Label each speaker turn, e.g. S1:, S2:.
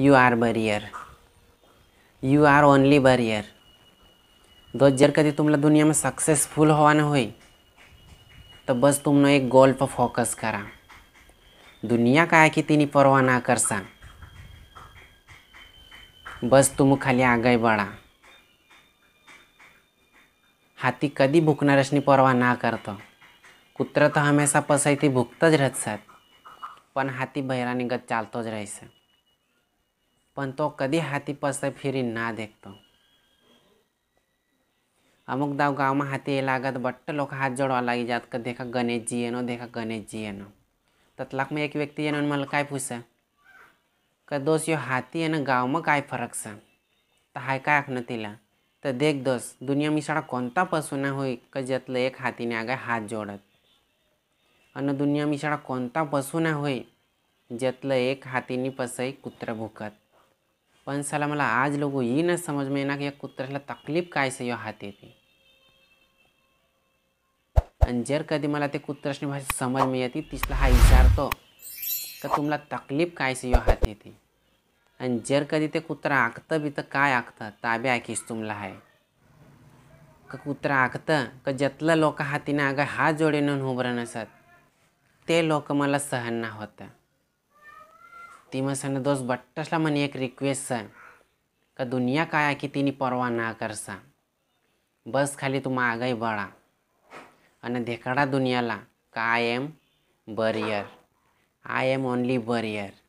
S1: you are barrier you are only barrier દો જર કદી તુમલા દુનિયામાં સક્સેસફુલ હોવાના હોય તો બસ તુમનો એક ગોલ પર ફોકસ કરા દુનિયા કાંઈ કે તેની પરવા ના કરશા બસ તુમ ખાલી આગળ બળા હાથી કદી ભૂખના રસની પરવા ના કરતો કૂતરો તો હંમેશા પસાઈથી ભૂખતો જ રહેશે પણ હાથી બહેરાની ગત ચાલતો જ રહેશે પણ તો કદી હાથી પાસે ફિરીને ના દેખતો અમુક દાવ ગામમાં હાથી એ લાગત બટ્ટ લોકો હાથ જોડવા લાગી જાત કે દેખા ગણેશજી એનો દેખા ગણેશજી એનો તતલાકમાં એક વ્યક્તિ એનો મને કાંઈ પૂછે કે દોસ્ત યો હાથી અને ગામમાં કાંઈ ફરક છે તો હાય કાંઈક નથી લા તો દેખ દોસ્ત દુનિયા મિશાળા કોનતા પશુના હોય કે જેટલે એક હાથીને આગળ હાથ જોડત અને દુનિયા મિશાળા કોનતા પશુના હોય જેટલે એક હાથીની પાસે કૂતરા ભૂકત पण साला मला आज लोगो ये समज मी ना की या कुत्र्याला तकलीफ काय यो या येते आणि जर कधी मला ते कुत्र्याशी भाषा समज मी येते तिसला हा विचारतो तर तुम्हाला तकलीफ काय यो या येते आणि जर कधी ते कुत्रा आखतं बी तर काय आखतं ताबे ऐकीस तुम्हाला आहे का कुत्रा आखतं का जतलं लोक हातीनं आग हात जोडीनं उभं नसत ते लोक मला सहन ना होतं ती तिमसने दोस बट्टसला म्हणे एक रिक्वेस्ट आहे का दुनिया काय की तिने परवा ना करसा बस खाली तू मागही बळा आणि धेकाडा दुनियाला का काय am barrier I am only barrier